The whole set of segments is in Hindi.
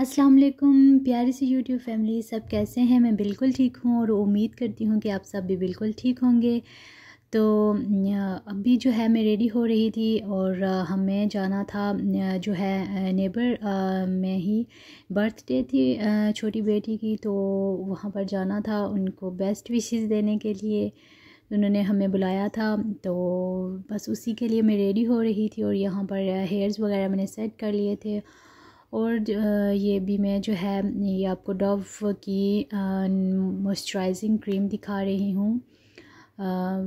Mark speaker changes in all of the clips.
Speaker 1: अस्सलाम वालेकुम प्यारी सी यूट्यूब फैमिली सब कैसे हैं मैं बिल्कुल ठीक हूँ और उम्मीद करती हूँ कि आप सब भी बिल्कुल ठीक होंगे तो अभी जो है मैं रेडी हो रही थी और हमें जाना था जो है नेबर में ही बर्थडे थी छोटी बेटी की तो वहाँ पर जाना था उनको बेस्ट विशेस देने के लिए उन्होंने हमें बुलाया था तो बस उसी के लिए मैं रेडी हो रही थी और यहाँ पर हेयर्स वगैरह मैंने सेट कर लिए थे और ये भी मैं जो है ये आपको डव की मॉइस्चराइजिंग क्रीम दिखा रही हूँ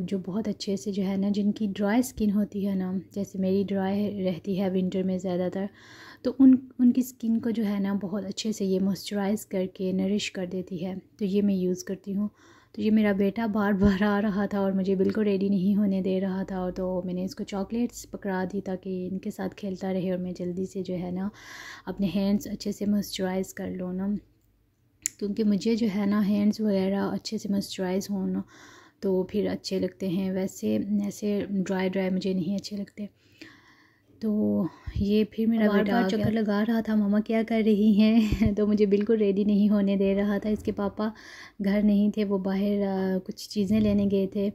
Speaker 1: जो बहुत अच्छे से जो है ना जिनकी ड्राई स्किन होती है ना जैसे मेरी ड्राई रहती है विंटर में ज़्यादातर तो उन उनकी स्किन को जो है ना बहुत अच्छे से ये मॉइस्चराइज़ करके नरिश कर देती है तो ये मैं यूज़ करती हूँ तो ये मेरा बेटा बार बार आ रहा था और मुझे बिल्कुल रेडी नहीं होने दे रहा था तो मैंने इसको चॉकलेट्स पकड़ा दी ताकि इनके साथ खेलता रहे और मैं जल्दी से जो है ना अपने हैंड्स अच्छे से मॉइस्चराइज़ कर लूँ ना क्योंकि मुझे जो है ना हैंड्स वगैरह अच्छे से मॉइस्चराइज़ हों ना तो फिर अच्छे लगते हैं वैसे ऐसे ड्राई ड्राई मुझे नहीं अच्छे लगते तो ये फिर मेरा बेटा चक्कर लगा रहा था मामा क्या कर रही हैं तो मुझे बिल्कुल रेडी नहीं होने दे रहा था इसके पापा घर नहीं थे वो बाहर कुछ चीज़ें लेने गए थे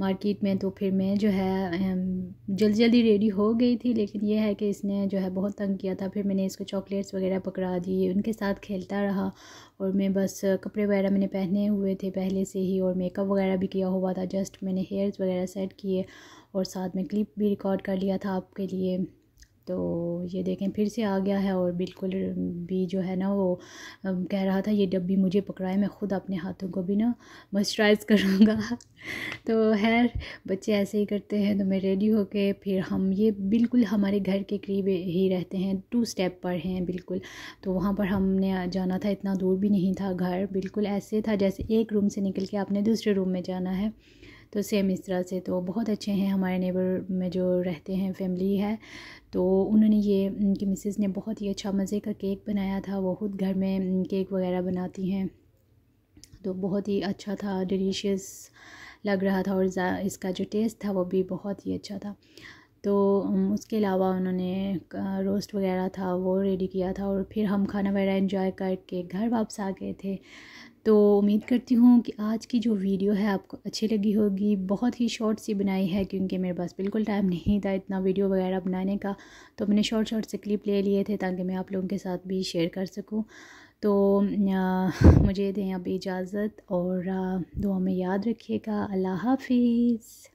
Speaker 1: मार्केट में तो फिर मैं जो है जल्दी जल्दी रेडी हो गई थी लेकिन ये है कि इसने जो है बहुत तंग किया था फिर मैंने इसको चॉकलेट्स वगैरह पकड़ा दिए उनके साथ खेलता रहा और मैं बस कपड़े वगैरह मैंने पहने हुए थे पहले से ही और मेकअप वगैरह भी किया हुआ था जस्ट मैंने हेयर्स वगैरह सेट किए और साथ में क्लिप भी रिकॉर्ड कर लिया था आपके लिए तो ये देखें फिर से आ गया है और बिल्कुल भी जो है ना वो कह रहा था ये डब्बी मुझे पकड़ाए मैं ख़ुद अपने हाथों को भी ना मॉइस्चराइज़ करूँगा तो खैर बच्चे ऐसे ही करते हैं तो मैं रेडी होके फिर हम ये बिल्कुल हमारे घर के करीब ही रहते हैं टू स्टेप पर हैं बिल्कुल तो वहाँ पर हमने जाना था इतना दूर भी नहीं था घर बिल्कुल ऐसे था जैसे एक रूम से निकल के आपने दूसरे रूम में जाना है तो सेम इस तरह से तो बहुत अच्छे हैं हमारे नेबर में जो रहते हैं फैमिली है तो उन्होंने ये उनकी मिसेस ने बहुत ही अच्छा मज़े का केक बनाया था वो खुद घर में केक वगैरह बनाती हैं तो बहुत ही अच्छा था डिलीशियस लग रहा था और इसका जो टेस्ट था वो भी बहुत ही अच्छा था तो उसके अलावा उन्होंने रोस्ट वगैरह था वो रेडी किया था और फिर हम खाना वगैरह एंजॉय करके घर वापस आ गए थे तो उम्मीद करती हूँ कि आज की जो वीडियो है आपको अच्छी लगी होगी बहुत ही शॉर्ट सी बनाई है क्योंकि मेरे पास बिल्कुल टाइम नहीं था इतना वीडियो वगैरह बनाने का तो मैंने शॉर्ट शॉर्ट से क्लिप ले लिए थे ताकि मैं आप लोगों के साथ भी शेयर कर सकूँ तो आ, मुझे दें अब इजाज़त और दुआ में याद रखिएगा अल्लाह हाफिज़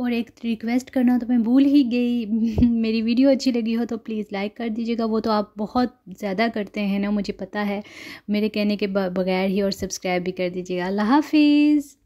Speaker 1: और एक रिक्वेस्ट करना तो मैं भूल ही गई मेरी वीडियो अच्छी लगी हो तो प्लीज़ लाइक कर दीजिएगा वो तो आप बहुत ज़्यादा करते हैं ना मुझे पता है मेरे कहने के बगैर ही और सब्सक्राइब भी कर दीजिएगा अल्लाह हाफिज़